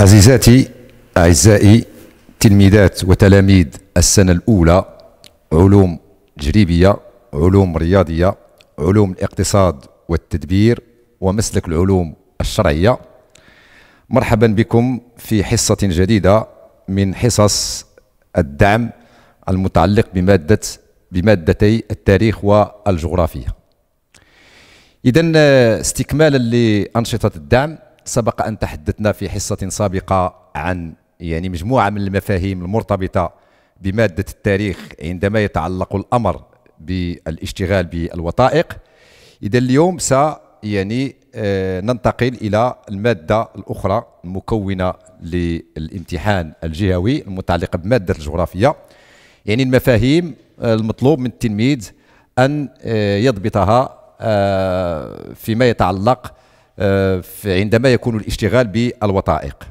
عزيزاتي أعزائي تلميذات وتلاميذ السنة الأولى علوم تجريبية علوم رياضية علوم الاقتصاد والتدبير ومسلك العلوم الشرعية مرحبا بكم في حصة جديدة من حصص الدعم المتعلق بمادة بمادتي التاريخ والجغرافيا إذا استكمالا لأنشطة الدعم سبق أن تحدثنا في حصة سابقة عن يعني مجموعة من المفاهيم المرتبطة بمادة التاريخ عندما يتعلق الأمر بالاشتغال بالوثائق إذا اليوم س يعني آه، ننتقل إلى المادة الأخرى المكونة للامتحان الجهوي المتعلقة بمادة الجغرافية يعني المفاهيم آه، المطلوب من التلميذ أن آه، يضبطها فيما يتعلق عندما يكون الاشتغال بالوثائق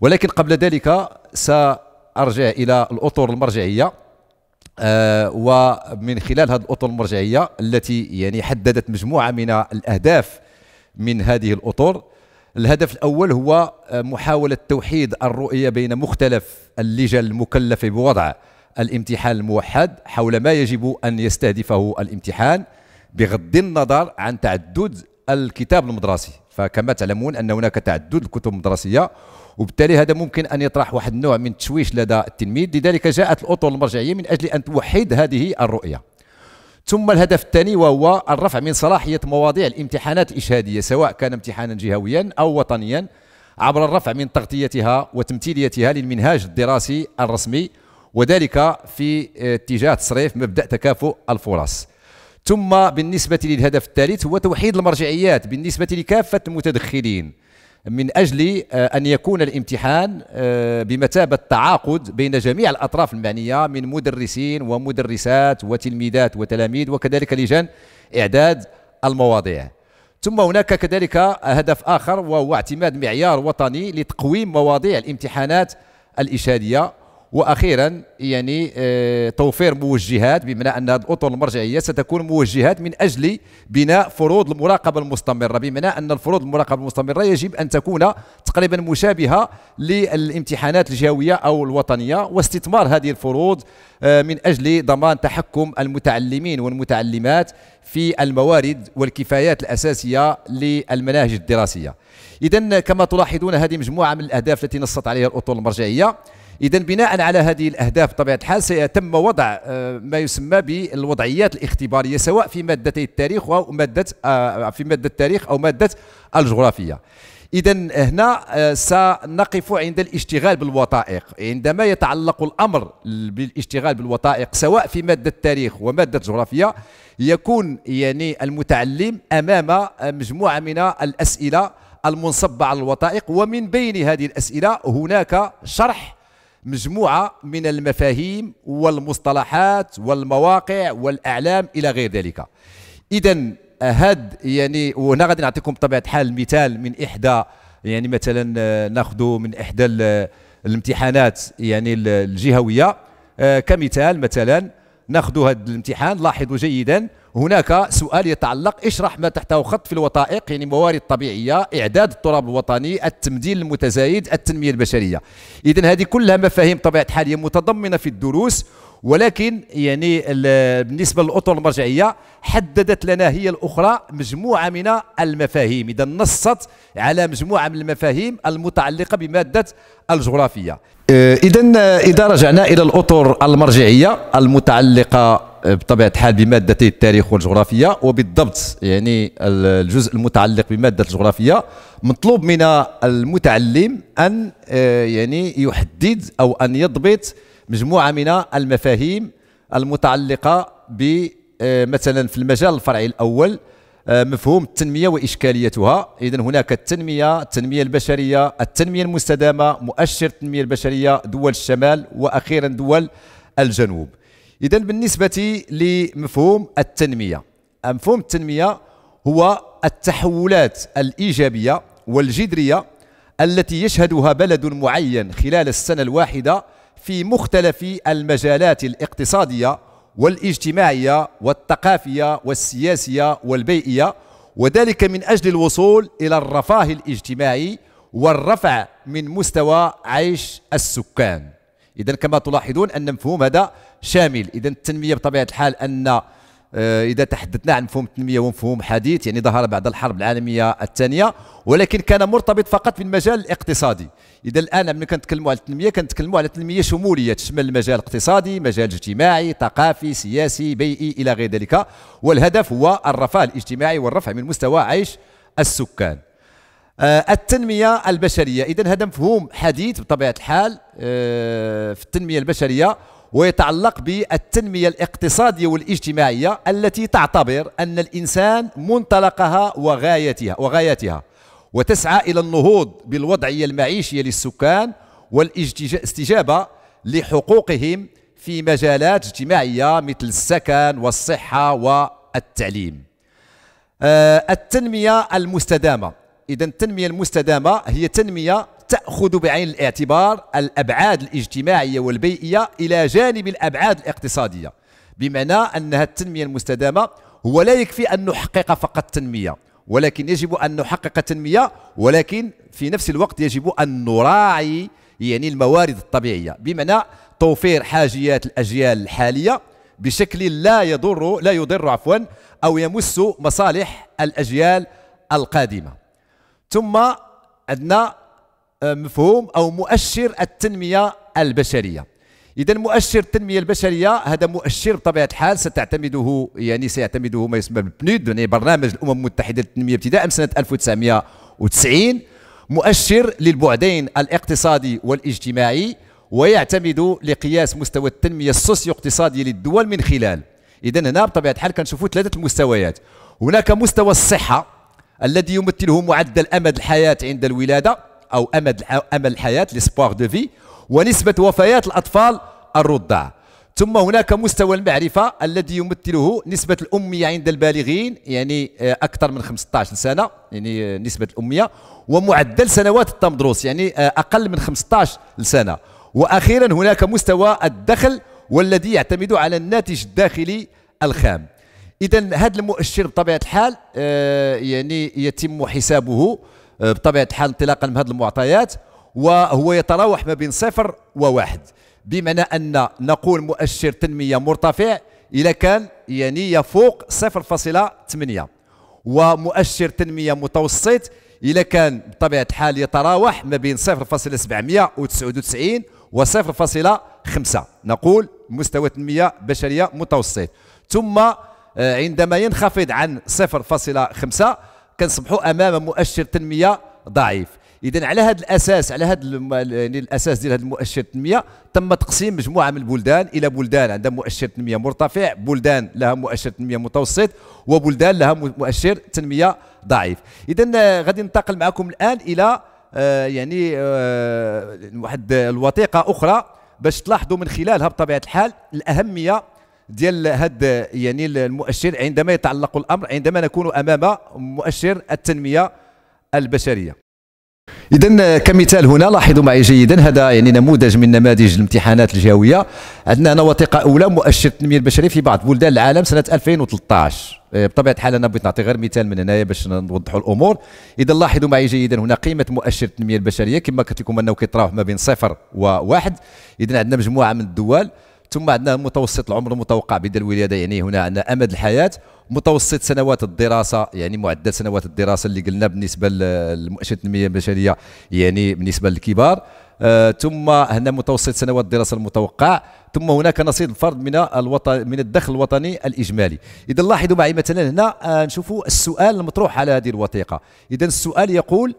ولكن قبل ذلك سأرجع إلى الأطر المرجعية آه ومن خلال هذه الاطر المرجعيه التي يعني حددت مجموعه من الاهداف من هذه الاطر الهدف الاول هو آه، محاوله توحيد الرؤيه بين مختلف اللجان المكلفه بوضع الامتحان الموحد حول ما يجب ان يستهدفه الامتحان بغض النظر عن تعدد الكتاب المدرسي فكما تعلمون ان هناك تعدد الكتب المدرسيه وبالتالي هذا ممكن ان يطرح واحد النوع من التشويش لدى التلميذ لذلك جاءت الاطر المرجعيه من اجل ان توحد هذه الرؤيه ثم الهدف الثاني وهو الرفع من صلاحيه مواضيع الامتحانات الاشهاديه سواء كان امتحانا جهويا او وطنيا عبر الرفع من تغطيتها وتمثيليتها للمنهاج الدراسي الرسمي وذلك في اتجاه تصريف مبدا تكافؤ الفرص ثم بالنسبة للهدف الثالث هو توحيد المرجعيات بالنسبة لكافة المتدخلين من أجل آه، أن يكون الامتحان آه، بمثابة تعاقد بين جميع الأطراف المعنية من مدرسين ومدرسات وتلميذات وتلاميذ وكذلك لجان إعداد المواضيع ثم هناك كذلك هدف آخر وهو اعتماد معيار وطني لتقويم مواضيع الامتحانات الإشادية واخيرا يعني آه، توفير موجهات بمعنى ان هذه الاطر المرجعيه ستكون موجهات من اجل بناء فروض المراقبه المستمره بمعنى ان الفروض المراقبه المستمره يجب ان تكون تقريبا مشابهه للامتحانات الجهويه او الوطنيه واستثمار هذه الفروض آه، من اجل ضمان تحكم المتعلمين والمتعلمات في الموارد والكفايات الاساسيه للمناهج الدراسيه. اذا كما تلاحظون هذه مجموعه من الاهداف التي نصت عليها الاطر المرجعيه إذا بناء على هذه الأهداف طبيعة الحال سيتم وضع آه، ما يسمى بالوضعيات الاختبارية سواء في مادتي التاريخ أو مادة آه، في مادة التاريخ أو مادة الجغرافية إذا هنا آه، سنقف عند الاشتغال بالوثائق عندما يتعلق الأمر بالاشتغال بالوثائق سواء في مادة التاريخ ومادة الجغرافية يكون يعني المتعلم أمام مجموعة من الأسئلة المنصبة على الوثائق ومن بين هذه الأسئلة هناك شرح مجموعه من المفاهيم والمصطلحات والمواقع والاعلام الى غير ذلك اذا آه، هاد يعني وهنا غادي نعطيكم بطبيعه الحال مثال من احدى يعني مثلا آه، ناخذ من احدى الامتحانات يعني الجهويه آه، كمثال مثلا ناخذ هذا الامتحان لاحظوا جيدا هناك سؤال يتعلق اشرح ما تحته خط في الوثائق يعني موارد طبيعيه اعداد التراب الوطني التمديل المتزايد التنميه البشريه اذا هذه كلها مفاهيم طبيعه الحال متضمنه في الدروس ولكن يعني بالنسبه للاطر المرجعيه حددت لنا هي الاخرى مجموعه من المفاهيم اذا نصت على مجموعه من المفاهيم المتعلقه بماده الجغرافيه اذا اذا رجعنا الى الاطر المرجعيه المتعلقه بطبيعه الحال بمادتي التاريخ والجغرافيا وبالضبط يعني الجزء المتعلق بماده الجغرافيا مطلوب من المتعلم ان آه، يعني يحدد او ان يضبط مجموعه من المفاهيم المتعلقه ب آه، مثلا في المجال الفرعي الاول آه، مفهوم التنميه واشكاليتها اذا هناك التنميه التنميه البشريه التنميه المستدامه مؤشر التنميه البشريه دول الشمال واخيرا دول الجنوب اذا بالنسبه لمفهوم التنميه مفهوم التنميه هو التحولات الايجابيه والجذريه التي يشهدها بلد معين خلال السنه الواحده في مختلف المجالات الاقتصاديه والاجتماعيه والثقافيه والسياسيه والبيئيه وذلك من اجل الوصول الى الرفاه الاجتماعي والرفع من مستوى عيش السكان اذا كما تلاحظون ان مفهوم هذا شامل اذا التنميه بطبيعه الحال ان آه، اذا تحدثنا عن مفهوم التنميه ومفهوم حديث يعني ظهر بعد الحرب العالميه الثانيه ولكن كان مرتبط فقط بالمجال الاقتصادي اذا الان من كنتكلموا على التنميه كنتكلموا على تنميه شموليه تشمل المجال الاقتصادي مجال اجتماعي ثقافي سياسي بيئي الى غير ذلك والهدف هو الرفاه الاجتماعي والرفع من مستوى عيش السكان آه، التنمية البشرية إذا هذا مفهوم حديث بطبيعة الحال آه، في التنمية البشرية ويتعلق بالتنمية الاقتصادية والاجتماعية التي تعتبر أن الإنسان منطلقها وغايتها وغايتها وتسعى إلى النهوض بالوضعية المعيشية للسكان والاستجابة لحقوقهم في مجالات اجتماعية مثل السكن والصحة والتعليم آه، التنمية المستدامة إذا التنمية المستدامة هي تنمية تأخذ بعين الاعتبار الأبعاد الاجتماعية والبيئية إلى جانب الأبعاد الاقتصادية بمعنى أنها التنمية المستدامة هو لا يكفي أن نحقق فقط تنمية ولكن يجب أن نحقق تنمية ولكن في نفس الوقت يجب أن نراعي يعني الموارد الطبيعية بمعنى توفير حاجيات الأجيال الحالية بشكل لا يضر لا يضر عفوا أو يمس مصالح الأجيال القادمة ثم عندنا آه، مفهوم او مؤشر التنميه البشريه اذا مؤشر التنميه البشريه هذا مؤشر بطبيعه الحال ستعتمده يعني سيعتمده ما يسمى بالبنود يعني برنامج الامم المتحده للتنميه ابتداء من سنه 1990 مؤشر للبعدين الاقتصادي والاجتماعي ويعتمد لقياس مستوى التنميه السوسيو اقتصاديه للدول من خلال اذا هنا بطبيعه الحال كنشوفوا ثلاثه المستويات هناك مستوى الصحه الذي يمثله معدل امد الحياه عند الولاده أو أمد أمل الحياة لسبوار دو في ونسبة وفيات الأطفال الرضع ثم هناك مستوى المعرفة الذي يمثله نسبة الأمية عند البالغين يعني آه، أكثر من 15 سنة يعني آه، نسبة الأمية ومعدل سنوات التمدرس يعني آه، أقل من 15 سنة وأخيرا هناك مستوى الدخل والذي يعتمد على الناتج الداخلي الخام إذا هذا المؤشر بطبيعة الحال يعني يتم حسابه آه، بطبيعه الحال انطلاقا من هذه المعطيات وهو يتراوح ما بين صفر وواحد بمعنى ان نقول مؤشر تنميه مرتفع اذا كان يعني يفوق 0.8 ومؤشر تنميه متوسط اذا كان بطبيعه الحال يتراوح ما بين 0.799 و 0.5 نقول مستوى تنميه بشريه متوسط ثم آه، عندما ينخفض عن 0.5 كنصبحوا امام مؤشر تنميه ضعيف اذا على هذا الاساس على هذا يعني الاساس ديال هذا المؤشر التنميه تم تقسيم مجموعه من البلدان الى بلدان عندها مؤشر تنميه مرتفع بلدان لها مؤشر تنميه متوسط وبلدان لها مؤشر تنميه ضعيف اذا غادي ننتقل معكم الان الى آه يعني آه واحد الوثيقه اخرى باش تلاحظوا من خلالها بطبيعه الحال الاهميه ديال هاد يعني المؤشر عندما يتعلق الامر عندما نكون امام مؤشر التنميه البشريه اذا كمثال هنا لاحظوا معي جيدا هذا يعني نموذج من نماذج الامتحانات الجويه عندنا هنا وثيقه اولى مؤشر التنميه البشريه في بعض بلدان العالم سنه 2013 آه، بطبيعه الحال انا بغيت نعطي غير مثال من هنايا باش نوضحوا الامور اذا لاحظوا معي جيدا هنا قيمه مؤشر التنميه البشريه كما قلت لكم انه كيتراوح ما بين صفر وواحد اذا عندنا مجموعه من الدول ثم عندنا متوسط العمر المتوقع بدا الولاده يعني هنا عندنا امد الحياه متوسط سنوات الدراسه يعني معدل سنوات الدراسه اللي قلنا بالنسبه لمؤشر التنميه البشريه يعني بالنسبه للكبار آه ثم هنا متوسط سنوات الدراسه المتوقع ثم هناك نصيب الفرد من الوطن من الدخل الوطني الاجمالي اذا لاحظوا معي مثلا هنا آه نشوفوا السؤال المطروح على هذه الوثيقه اذا السؤال يقول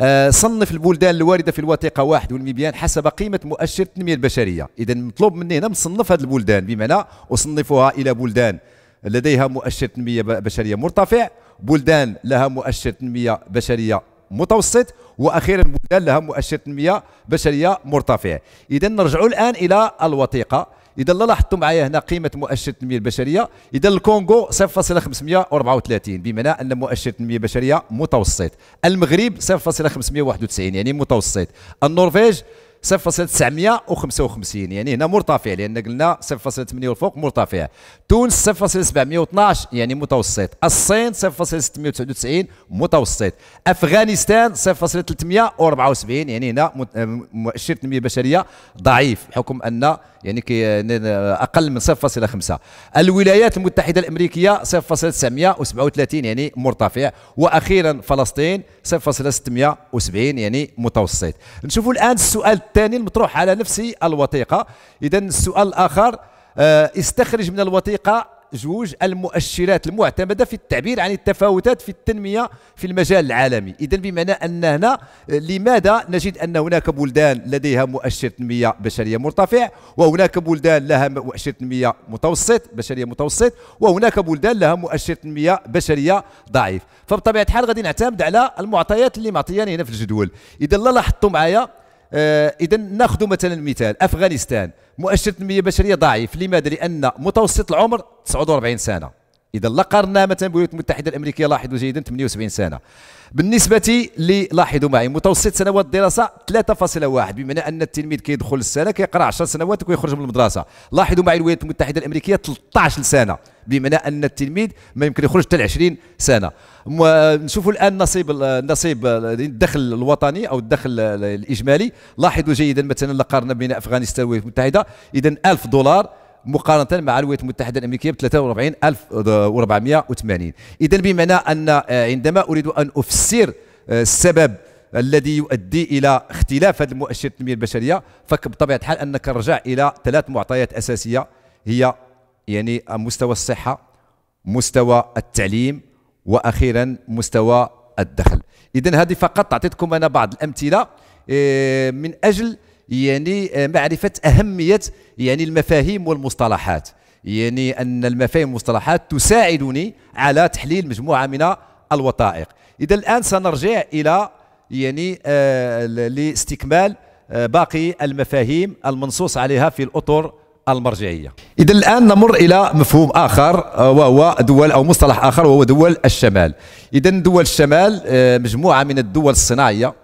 آه، صنف البلدان الوارده في الوثيقه واحد والمبيان حسب قيمه مؤشر التنميه البشريه اذا مطلوب مني هنا نصنف هذه البلدان بمعنى اصنفها الى بلدان لديها مؤشر تنميه بشريه مرتفع بلدان لها مؤشر تنميه بشريه متوسط واخيرا بلدان لها مؤشر تنميه بشريه مرتفع اذا نرجع الان الى الوثيقه اذا لاحظتوا معايا هنا قيمه مؤشر التنميه البشريه اذا الكونغو 0.534 بمعنى ان مؤشر التنميه البشريه متوسط المغرب 0.591 يعني متوسط النرويج 0.955 يعني هنا مرتفع لان قلنا 0.8 والفوق مرتفع تونس 0.712 يعني متوسط الصين 0.699 متوسط افغانستان 0.374 يعني هنا مؤشر آه، التنميه البشريه ضعيف بحكم ان يعني اقل من 0.5 الولايات المتحده الامريكيه 0.937 يعني مرتفع واخيرا فلسطين 0.670 يعني متوسط نشوفوا الان السؤال الثاني المطروح على نفس الوثيقه اذا السؤال الاخر آه، استخرج من الوثيقه جوج المؤشرات المعتمده في التعبير عن التفاوتات في التنميه في المجال العالمي اذا بمعنى ان هنا آه، لماذا نجد ان هناك بلدان لديها مؤشر تنميه بشريه مرتفع وهناك بلدان لها مؤشر تنميه متوسط بشريه متوسط وهناك بلدان لها مؤشر تنميه بشريه ضعيف فبطبيعه الحال غادي نعتمد على المعطيات اللي معطياني هنا في الجدول اذا لاحظتوا معايا آه، اذا ناخذ مثلا مثال افغانستان مؤشر التنميه البشريه ضعيف لماذا لان متوسط العمر 49 سنه اذا لا مثلا بالولايات المتحده الامريكيه لاحظوا جيدا 78 سنه بالنسبه لي لاحظوا معي متوسط سنوات الدراسه 3.1 بمعنى ان التلميذ كيدخل السنه كيقرا 10 سنوات وكيخرج من المدرسه لاحظوا معي الولايات المتحده الامريكيه 13 سنه بمعنى ان التلميذ ما يمكن يخرج حتى 20 سنه نشوفوا الان نصيب النصيب الدخل الوطني او الدخل الاجمالي لاحظوا جيدا مثلا لقارنا بين افغانستان والولايات المتحده اذا 1000 دولار مقارنة مع الولايات المتحدة الأمريكية ب 43480 إذا بمعنى أن عندما أريد أن أفسر السبب الذي يؤدي الى اختلاف هذا المؤشر التنميه البشريه فبطبيعه الحال انك رجع الى ثلاث معطيات اساسيه هي يعني مستوى الصحه مستوى التعليم واخيرا مستوى الدخل اذا هذه فقط اعطيتكم انا بعض الامثله آه، من اجل يعني آه، معرفه اهميه يعني المفاهيم والمصطلحات يعني ان المفاهيم والمصطلحات تساعدني على تحليل مجموعه من الوثائق اذا الان سنرجع الى يعني آه، لاستكمال باقي المفاهيم المنصوص عليها في الاطر المرجعيه. اذا الان نمر الى مفهوم اخر آه، وهو دول او مصطلح اخر وهو دول الشمال. اذا دول الشمال آه، مجموعه من الدول الصناعيه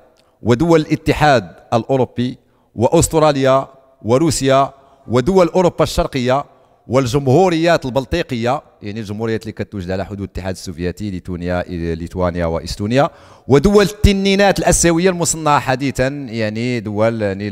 ودول الاتحاد الاوروبي واستراليا وروسيا ودول اوروبا الشرقيه والجمهوريات البلطيقيه يعني الجمهوريات اللي كتوجد على حدود الاتحاد السوفيتي ليتونيا إيه، ليتوانيا واستونيا ودول التنينات الاسيويه المصنعه حديثا يعني دول يعني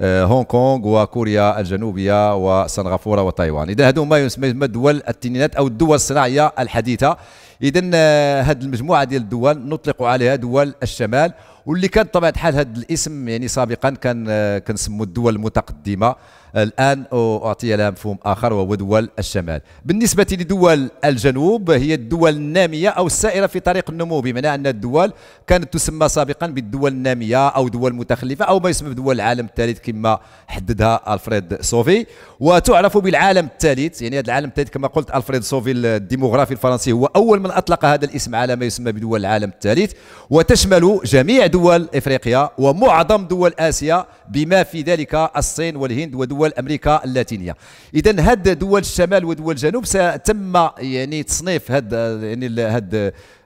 آه، هونغ كونغ وكوريا الجنوبيه وسنغافوره وتايوان اذا هذو ما يسمى دول التنينات او الدول الصناعيه الحديثه اذا آه، هذه المجموعه ديال الدول نطلق عليها دول الشمال واللي كان طبعا حال هذا الاسم يعني سابقا كان آه، كنسموا الدول المتقدمه الآن أعطي لها مفهوم آخر وهو دول الشمال بالنسبة لدول الجنوب هي الدول النامية أو السائرة في طريق النمو بمعنى أن الدول كانت تسمى سابقا بالدول النامية أو دول متخلفة أو ما يسمى بدول العالم الثالث كما حددها ألفريد صوفي وتعرف بالعالم الثالث يعني هذا العالم الثالث كما قلت ألفريد صوفي الديموغرافي الفرنسي هو أول من أطلق هذا الاسم على ما يسمى بدول العالم الثالث وتشمل جميع دول إفريقيا ومعظم دول آسيا بما في ذلك الصين والهند ودول دول امريكا اللاتينيه اذا هاد دول الشمال ودول الجنوب تم يعني تصنيف هاد يعني هاد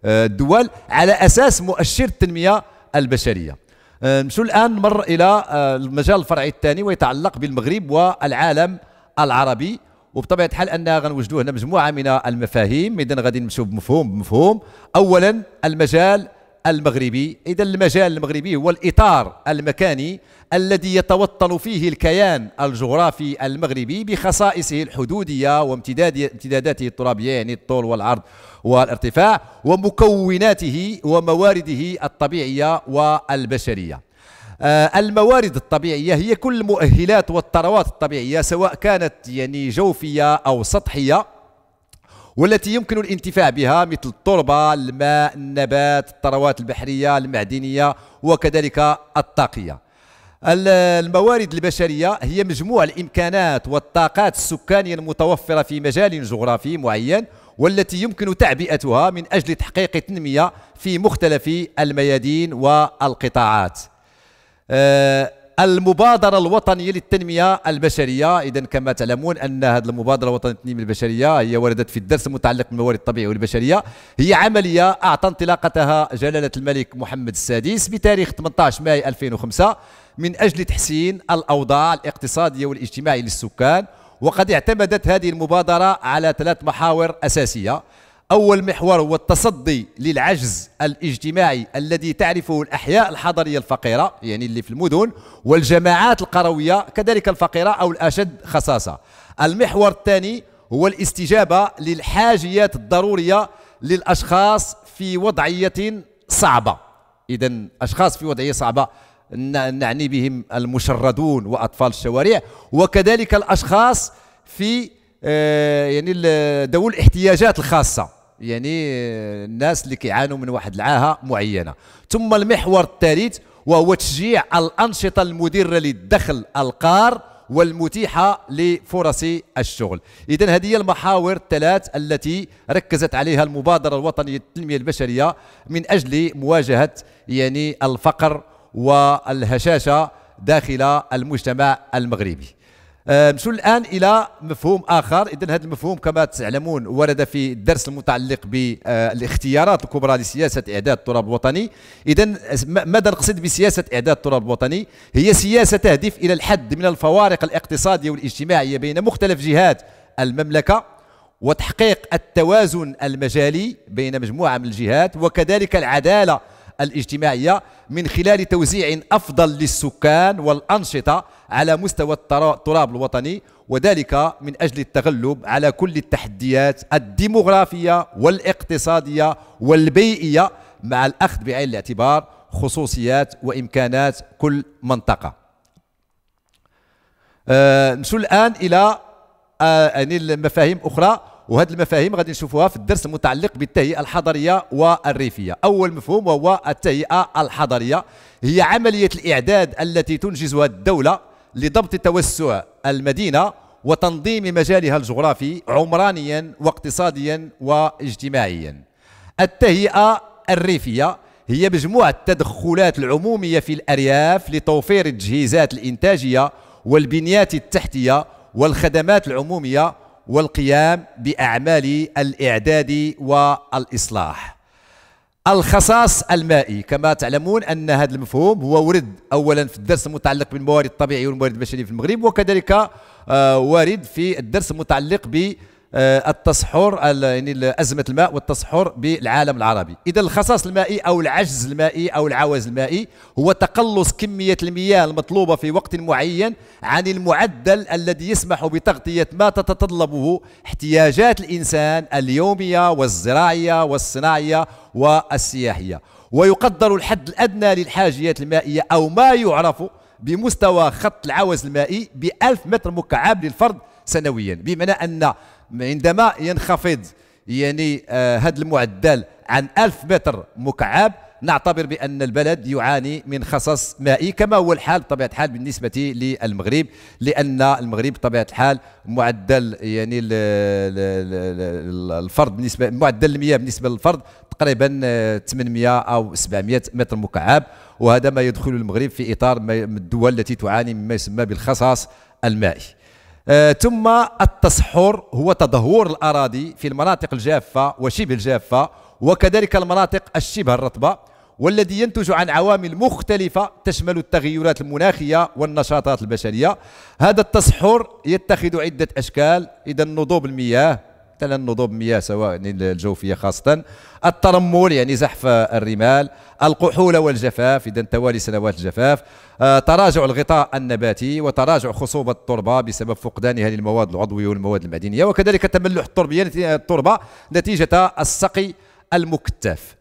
آه، الدول على اساس مؤشر التنميه البشريه آه، نمشوا الان نمر الى آه، المجال الفرعي الثاني ويتعلق بالمغرب والعالم العربي وبطبيعه الحال اننا غنوجدوا هنا مجموعه من المفاهيم اذا غادي نمشيو بمفهوم بمفهوم اولا المجال المغربي إذا المجال المغربي هو الإطار المكاني الذي يتوطن فيه الكيان الجغرافي المغربي بخصائصه الحدودية وامتداداته الترابية يعني الطول والعرض والارتفاع ومكوناته وموارده الطبيعية والبشرية آه، الموارد الطبيعية هي كل المؤهلات والثروات الطبيعية سواء كانت يعني جوفية أو سطحية والتي يمكن الانتفاع بها مثل التربة الماء النبات الثروات البحرية المعدنية وكذلك الطاقية الموارد البشرية هي مجموع الإمكانات والطاقات السكانية المتوفرة في مجال جغرافي معين والتي يمكن تعبئتها من أجل تحقيق تنمية في مختلف الميادين والقطاعات آه، المبادرة الوطنية للتنمية البشرية إذا كما تعلمون أن هذه المبادرة الوطنية للتنمية البشرية هي وردت في الدرس المتعلق بالموارد الطبيعية والبشرية هي عملية أعطى انطلاقتها جلالة الملك محمد السادس بتاريخ 18 ماي 2005 من أجل تحسين الأوضاع الاقتصادية والاجتماعية للسكان وقد اعتمدت هذه المبادرة على ثلاث محاور أساسية أول محور هو التصدي للعجز الاجتماعي الذي تعرفه الأحياء الحضرية الفقيرة يعني اللي في المدن والجماعات القروية كذلك الفقيرة أو الأشد خصاصة المحور الثاني هو الاستجابة للحاجيات الضرورية للأشخاص في وضعية صعبة إذا أشخاص في وضعية صعبة نعني بهم المشردون وأطفال الشوارع وكذلك الأشخاص في آه، يعني ذوي الاحتياجات الخاصه يعني الناس اللي كيعانوا من واحد العاهه معينه ثم المحور الثالث وهو تشجيع الانشطه المدره للدخل القار والمتيحه لفرص الشغل اذا هذه هي المحاور الثلاث التي ركزت عليها المبادره الوطنيه للتنميه البشريه من اجل مواجهه يعني الفقر والهشاشه داخل المجتمع المغربي آه، نمشيو الان الى مفهوم اخر اذا هذا المفهوم كما تعلمون ورد في الدرس المتعلق بالاختيارات الكبرى لسياسه اعداد التراب الوطني اذا ماذا نقصد بسياسه اعداد التراب الوطني هي سياسه تهدف الى الحد من الفوارق الاقتصاديه والاجتماعيه بين مختلف جهات المملكه وتحقيق التوازن المجالي بين مجموعه من الجهات وكذلك العداله الاجتماعية من خلال توزيع أفضل للسكان والأنشطة على مستوى التراب الوطني وذلك من أجل التغلب على كل التحديات الديمغرافية والاقتصادية والبيئية مع الأخذ بعين الاعتبار خصوصيات وإمكانات كل منطقة أه نشو الآن إلى آه، يعني المفاهيم أخرى وهذه المفاهيم غادي نشوفوها في الدرس المتعلق بالتهيئه الحضريه والريفيه اول مفهوم وهو التهيئه الحضريه هي عمليه الاعداد التي تنجزها الدوله لضبط توسع المدينه وتنظيم مجالها الجغرافي عمرانيا واقتصاديا واجتماعيا التهيئه الريفيه هي مجموعه التدخلات العموميه في الارياف لتوفير التجهيزات الانتاجيه والبنيات التحتيه والخدمات العموميه والقيام باعمال الاعداد والاصلاح الخصاص المائي كما تعلمون ان هذا المفهوم هو ورد اولا في الدرس المتعلق بالموارد الطبيعيه والموارد البشريه في المغرب وكذلك آه، وارد في الدرس المتعلق ب آه، التصحر يعني ازمه الماء والتصحر بالعالم العربي اذا الخصاص المائي او العجز المائي او العوز المائي هو تقلص كميه المياه المطلوبه في وقت معين عن المعدل الذي يسمح بتغطيه ما تتطلبه احتياجات الانسان اليوميه والزراعيه والصناعيه والسياحيه ويقدر الحد الادنى للحاجيات المائيه او ما يعرف بمستوى خط العوز المائي ب 1000 متر مكعب للفرد سنويا بمعنى ان عندما ينخفض يعني آه، هذا المعدل عن 1000 متر مكعب نعتبر بأن البلد يعاني من خصص مائي كما هو الحال بطبيعة الحال بالنسبة للمغرب لأن المغرب بطبيعة الحال معدل يعني الفرد بالنسبة معدل المياه بالنسبة للفرد تقريبا 800 آه، أو 700 متر مكعب وهذا ما يدخل المغرب في إطار الدول التي تعاني مما يسمى بالخصص المائي آه، ثم التصحر هو تدهور الأراضي في المناطق الجافة وشبه الجافة وكذلك المناطق الشبه الرطبة والذي ينتج عن عوامل مختلفة تشمل التغيرات المناخية والنشاطات البشرية هذا التصحر يتخذ عدة أشكال إذا نضوب المياه تلنض مياه سواء الجوفية خاصة الترمل يعني زحف الرمال القحول والجفاف إذا توالي سنوات الجفاف آه، تراجع الغطاء النباتي وتراجع خصوبة التربة بسبب فقدانها للمواد العضوية والمواد المعدنية وكذلك تملح التربية يعني التربة نتيجة السقي المكتف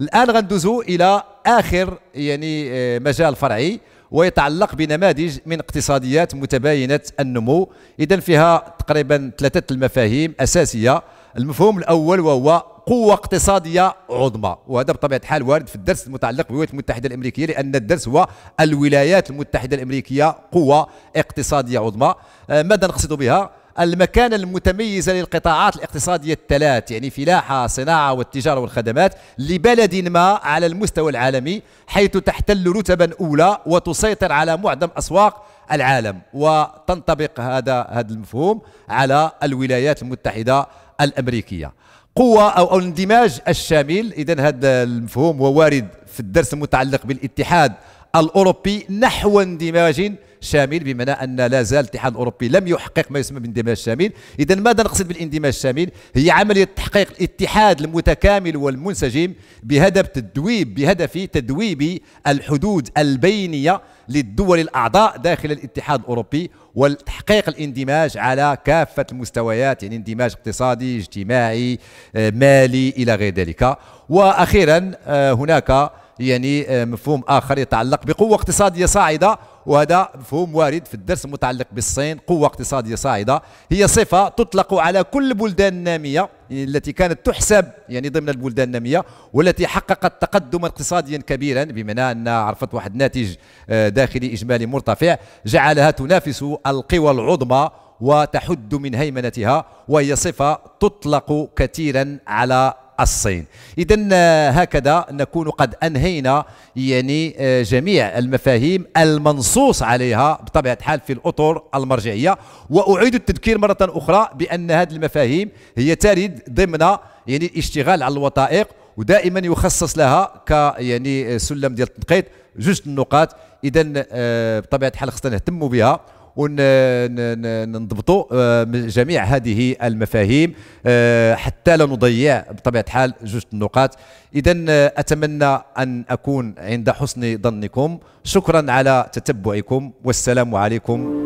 الآن غندوزو إلى آخر يعني آه، مجال فرعي ويتعلق بنماذج من اقتصاديات متباينة النمو إذا فيها تقريبا ثلاثة المفاهيم أساسية المفهوم الأول وهو قوة اقتصادية عظمى وهذا بطبيعة الحال وارد في الدرس المتعلق بالولايات المتحدة الأمريكية لأن الدرس هو الولايات المتحدة الأمريكية قوة اقتصادية عظمى آه، ماذا نقصد بها؟ المكانة المتميزة للقطاعات الاقتصادية الثلاث يعني فلاحة صناعة والتجارة والخدمات لبلد ما على المستوى العالمي حيث تحتل رتبا أولى وتسيطر على معظم أسواق العالم وتنطبق هذا هذا المفهوم على الولايات المتحدة الأمريكية قوة أو, الاندماج الشامل إذا هذا المفهوم هو وارد في الدرس المتعلق بالاتحاد الأوروبي نحو اندماج شامل بمعنى ان لا زال الاتحاد الاوروبي لم يحقق ما يسمى بالاندماج الشامل اذا ماذا نقصد بالاندماج الشامل هي عمليه تحقيق الاتحاد المتكامل والمنسجم بهدف تدويب بهدف تدويب الحدود البينيه للدول الاعضاء داخل الاتحاد الاوروبي وتحقيق الاندماج على كافه المستويات يعني اندماج اقتصادي اجتماعي آه، مالي الى غير ذلك واخيرا آه، هناك يعني آه، مفهوم اخر يتعلق بقوه اقتصاديه صاعده وهذا مفهوم وارد في الدرس المتعلق بالصين قوة اقتصادية صاعدة هي صفة تطلق على كل البلدان النامية التي كانت تحسب يعني ضمن البلدان النامية والتي حققت تقدما اقتصاديا كبيرا بمعنى أن عرفت واحد الناتج آه، داخلي إجمالي مرتفع جعلها تنافس القوى العظمى وتحد من هيمنتها وهي صفة تطلق كثيرا على الصين إذا آه، هكذا نكون قد أنهينا يعني آه، جميع المفاهيم المنصوص عليها بطبيعة الحال في الأطر المرجعية وأعيد التذكير مرة أخرى بأن هذه المفاهيم هي ترد ضمن يعني الاشتغال على الوثائق ودائما يخصص لها ك يعني سلم ديال التنقيط جوج النقاط اذا آه، بطبيعه الحال خصنا نهتموا بها ونضبطوا آه، جميع هذه المفاهيم آه، حتى لا نضيع بطبيعه الحال جوج النقاط اذا آه، اتمنى ان اكون عند حسن ظنكم شكرا على تتبعكم والسلام عليكم